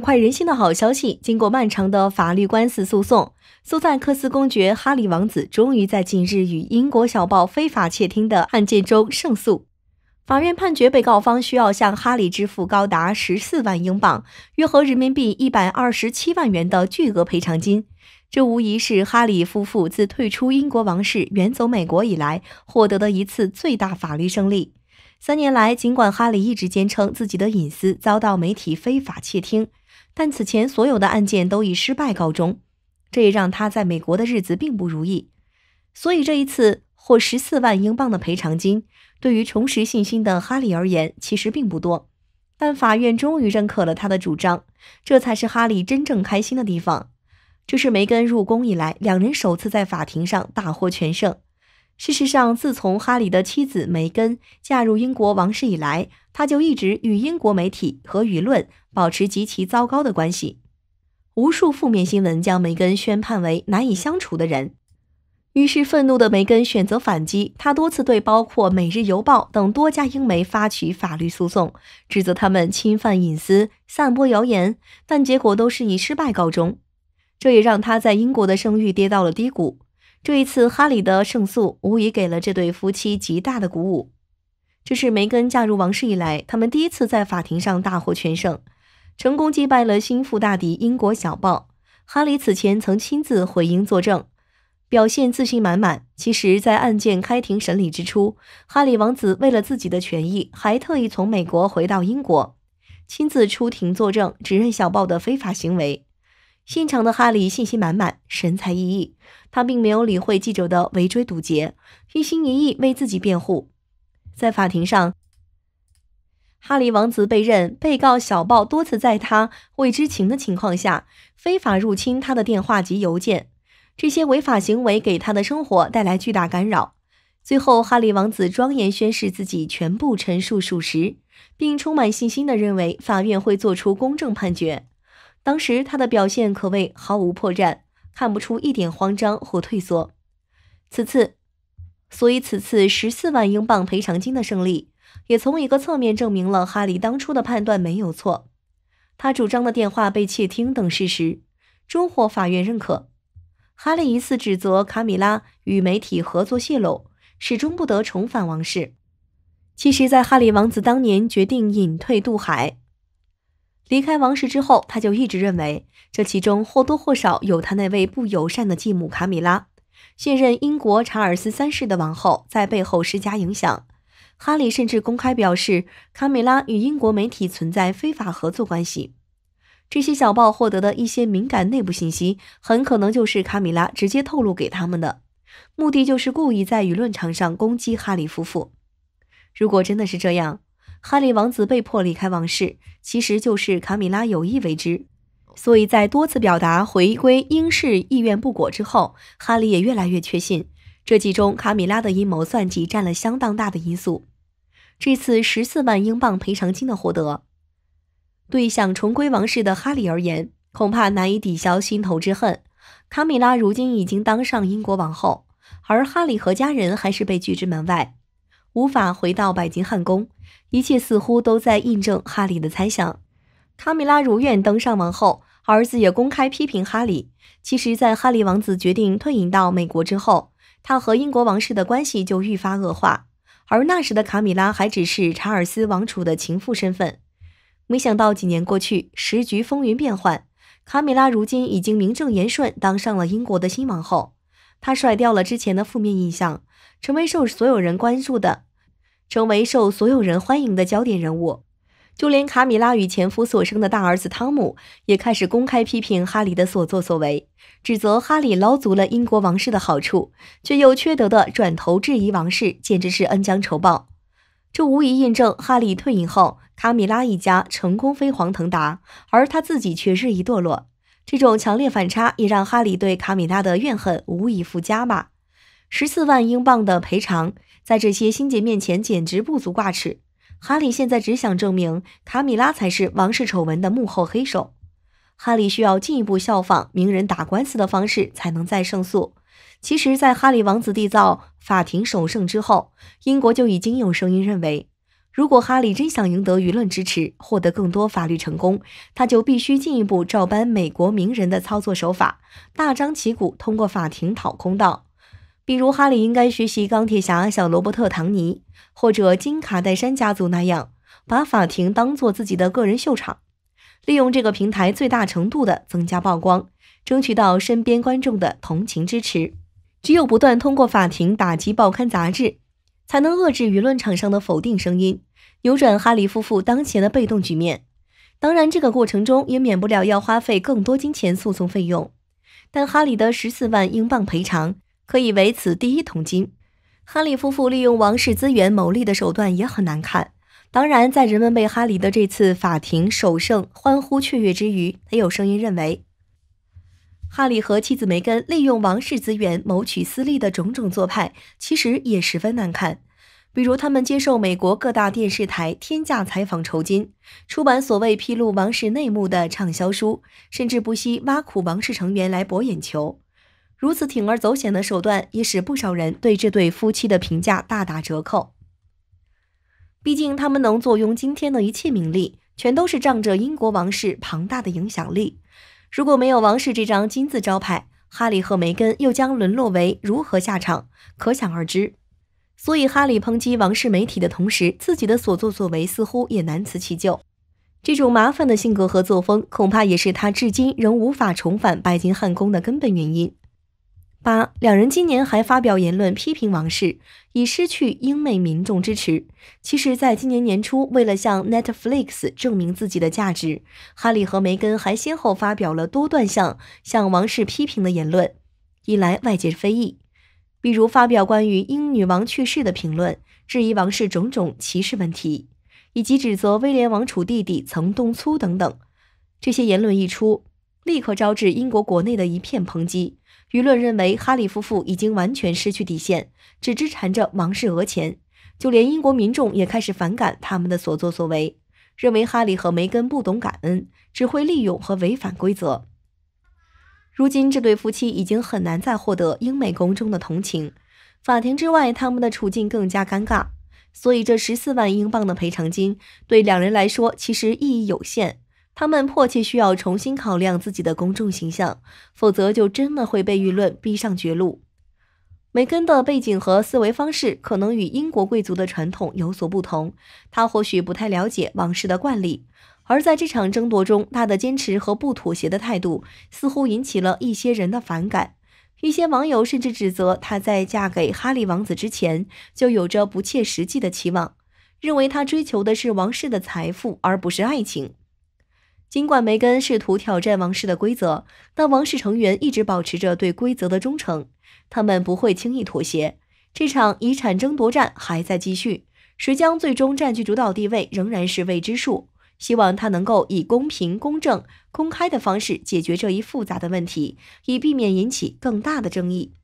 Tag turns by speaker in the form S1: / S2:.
S1: 快人心的好消息！经过漫长的法律官司诉讼，苏塞克斯公爵哈利王子终于在近日与英国小报非法窃听的案件中胜诉。法院判决被告方需要向哈利支付高达十四万英镑（约合人民币一百二十七万元）的巨额赔偿金。这无疑是哈利夫妇自退出英国王室、远走美国以来获得的一次最大法律胜利。三年来，尽管哈利一直坚称自己的隐私遭到媒体非法窃听，但此前所有的案件都以失败告终，这也让他在美国的日子并不如意。所以这一次获十四万英镑的赔偿金，对于重拾信心的哈利而言，其实并不多。但法院终于认可了他的主张，这才是哈利真正开心的地方。这是梅根入宫以来，两人首次在法庭上大获全胜。事实上，自从哈里的妻子梅根嫁入英国王室以来，他就一直与英国媒体和舆论保持极其糟糕的关系。无数负面新闻将梅根宣判为难以相处的人。于是，愤怒的梅根选择反击，他多次对包括《每日邮报》等多家英媒发起法律诉讼，指责他们侵犯隐私、散播谣言，但结果都是以失败告终。这也让他在英国的声誉跌到了低谷。这一次，哈里的胜诉无疑给了这对夫妻极大的鼓舞。这是梅根嫁入王室以来，他们第一次在法庭上大获全胜，成功击败了心腹大敌英国小报。哈里此前曾亲自回英作证，表现自信满满。其实，在案件开庭审理之初，哈里王子为了自己的权益，还特意从美国回到英国，亲自出庭作证，指认小报的非法行为。现场的哈利信心满满，神采奕奕。他并没有理会记者的围追堵截，一心一意为自己辩护。在法庭上，哈里王子被认被告，小报多次在他未知情的情况下非法入侵他的电话及邮件，这些违法行为给他的生活带来巨大干扰。最后，哈里王子庄严宣誓自己全部陈述属实，并充满信心的认为法院会作出公正判决。当时他的表现可谓毫无破绽，看不出一点慌张或退缩。此次，所以此次十四万英镑赔偿金的胜利，也从一个侧面证明了哈利当初的判断没有错。他主张的电话被窃听等事实，终获法院认可。哈利疑似指责卡米拉与媒体合作泄露，始终不得重返王室。其实，在哈利王子当年决定隐退渡海。离开王室之后，他就一直认为这其中或多或少有他那位不友善的继母卡米拉，现任英国查尔斯三世的王后在背后施加影响。哈里甚至公开表示，卡米拉与英国媒体存在非法合作关系。这些小报获得的一些敏感内部信息，很可能就是卡米拉直接透露给他们的，目的就是故意在舆论场上攻击哈里夫妇。如果真的是这样，哈利王子被迫离开王室，其实就是卡米拉有意为之。所以在多次表达回归英式意愿不果之后，哈利也越来越确信，这其中卡米拉的阴谋算计占了相当大的因素。这次十四万英镑赔偿金的获得，对想重归王室的哈利而言，恐怕难以抵消心头之恨。卡米拉如今已经当上英国王后，而哈利和家人还是被拒之门外。无法回到白金汉宫，一切似乎都在印证哈利的猜想。卡米拉如愿登上王后，儿子也公开批评哈利。其实，在哈利王子决定退隐到美国之后，他和英国王室的关系就愈发恶化。而那时的卡米拉还只是查尔斯王储的情妇身份。没想到几年过去，时局风云变幻，卡米拉如今已经名正言顺当上了英国的新王后。他甩掉了之前的负面印象，成为受所有人关注的，成为受所有人欢迎的焦点人物。就连卡米拉与前夫所生的大儿子汤姆也开始公开批评哈里的所作所为，指责哈里捞足了英国王室的好处，却又缺德的转头质疑王室，简直是恩将仇报。这无疑印证哈利退隐后，卡米拉一家成功飞黄腾达，而他自己却日益堕落。这种强烈反差也让哈里对卡米拉的怨恨无以复加吧。十四万英镑的赔偿，在这些心结面前简直不足挂齿。哈里现在只想证明卡米拉才是王室丑闻的幕后黑手。哈里需要进一步效仿名人打官司的方式，才能再胜诉。其实，在哈里王子缔造法庭首胜之后，英国就已经有声音认为。如果哈利真想赢得舆论支持，获得更多法律成功，他就必须进一步照搬美国名人的操作手法，大张旗鼓通过法庭讨公道。比如，哈利应该学习钢铁侠小罗伯特唐尼，或者金卡戴珊家族那样，把法庭当做自己的个人秀场，利用这个平台最大程度的增加曝光，争取到身边观众的同情支持。只有不断通过法庭打击报刊杂志。才能遏制舆论场上的否定声音，扭转哈里夫妇当前的被动局面。当然，这个过程中也免不了要花费更多金钱诉讼费用，但哈里的十四万英镑赔偿可以为此第一桶金。哈里夫妇利用王室资源牟利的手段也很难看。当然，在人们被哈里的这次法庭首胜欢呼雀跃之余，也有声音认为。哈里和妻子梅根利用王室资源谋取私利的种种做派，其实也十分难看。比如，他们接受美国各大电视台天价采访酬金，出版所谓披露王室内幕的畅销书，甚至不惜挖苦王室成员来博眼球。如此铤而走险的手段，也使不少人对这对夫妻的评价大打折扣。毕竟，他们能坐拥今天的一切名利，全都是仗着英国王室庞大的影响力。如果没有王室这张金字招牌，哈里和梅根又将沦落为如何下场，可想而知。所以，哈里抨击王室媒体的同时，自己的所作所为似乎也难辞其咎。这种麻烦的性格和作风，恐怕也是他至今仍无法重返白金汉宫的根本原因。八两人今年还发表言论批评王室，已失去英美民众支持。其实，在今年年初，为了向 Netflix 证明自己的价值，哈里和梅根还先后发表了多段向向王室批评的言论，引来外界非议。比如，发表关于英女王去世的评论，质疑王室种种歧视问题，以及指责威廉王储弟弟曾动粗等等。这些言论一出。立刻招致英国国内的一片抨击，舆论认为哈里夫妇已经完全失去底线，只知缠着王室讹钱。就连英国民众也开始反感他们的所作所为，认为哈里和梅根不懂感恩，只会利用和违反规则。如今这对夫妻已经很难再获得英美公众的同情，法庭之外他们的处境更加尴尬，所以这十四万英镑的赔偿金对两人来说其实意义有限。他们迫切需要重新考量自己的公众形象，否则就真的会被舆论逼上绝路。梅根的背景和思维方式可能与英国贵族的传统有所不同，她或许不太了解王室的惯例。而在这场争夺中，她的坚持和不妥协的态度似乎引起了一些人的反感。一些网友甚至指责她在嫁给哈利王子之前就有着不切实际的期望，认为她追求的是王室的财富而不是爱情。尽管梅根试图挑战王室的规则，但王室成员一直保持着对规则的忠诚，他们不会轻易妥协。这场遗产争夺战还在继续，谁将最终占据主导地位仍然是未知数。希望他能够以公平、公正、公开的方式解决这一复杂的问题，以避免引起更大的争议。